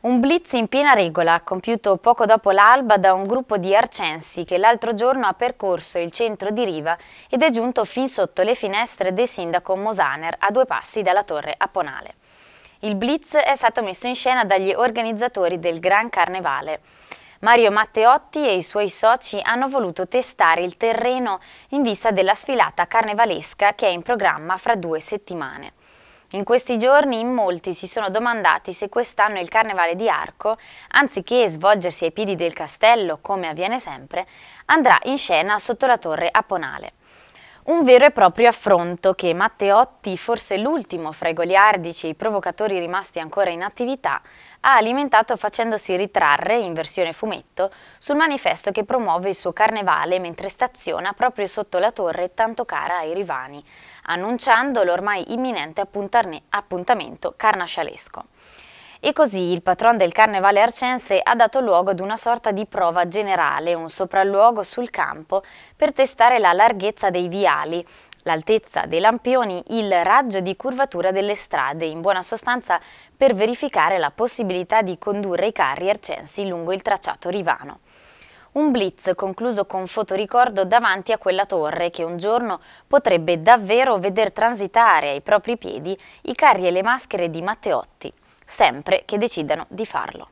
Un blitz in piena regola, compiuto poco dopo l'alba da un gruppo di arcensi che l'altro giorno ha percorso il centro di Riva ed è giunto fin sotto le finestre del sindaco Mosaner, a due passi dalla torre Aponale. Il blitz è stato messo in scena dagli organizzatori del Gran Carnevale. Mario Matteotti e i suoi soci hanno voluto testare il terreno in vista della sfilata carnevalesca che è in programma fra due settimane. In questi giorni in molti si sono domandati se quest'anno il Carnevale di Arco, anziché svolgersi ai piedi del castello come avviene sempre, andrà in scena sotto la torre Aponale. Un vero e proprio affronto che Matteotti, forse l'ultimo fra i goliardici e i provocatori rimasti ancora in attività, ha alimentato facendosi ritrarre, in versione fumetto, sul manifesto che promuove il suo carnevale mentre staziona proprio sotto la torre tanto cara ai rivani, annunciando l'ormai imminente appuntamento carnascialesco. E così il patron del carnevale arcense ha dato luogo ad una sorta di prova generale, un sopralluogo sul campo per testare la larghezza dei viali, l'altezza dei lampioni, il raggio di curvatura delle strade, in buona sostanza per verificare la possibilità di condurre i carri arcensi lungo il tracciato rivano. Un blitz concluso con fotoricordo davanti a quella torre che un giorno potrebbe davvero veder transitare ai propri piedi i carri e le maschere di Matteotti sempre che decidano di farlo.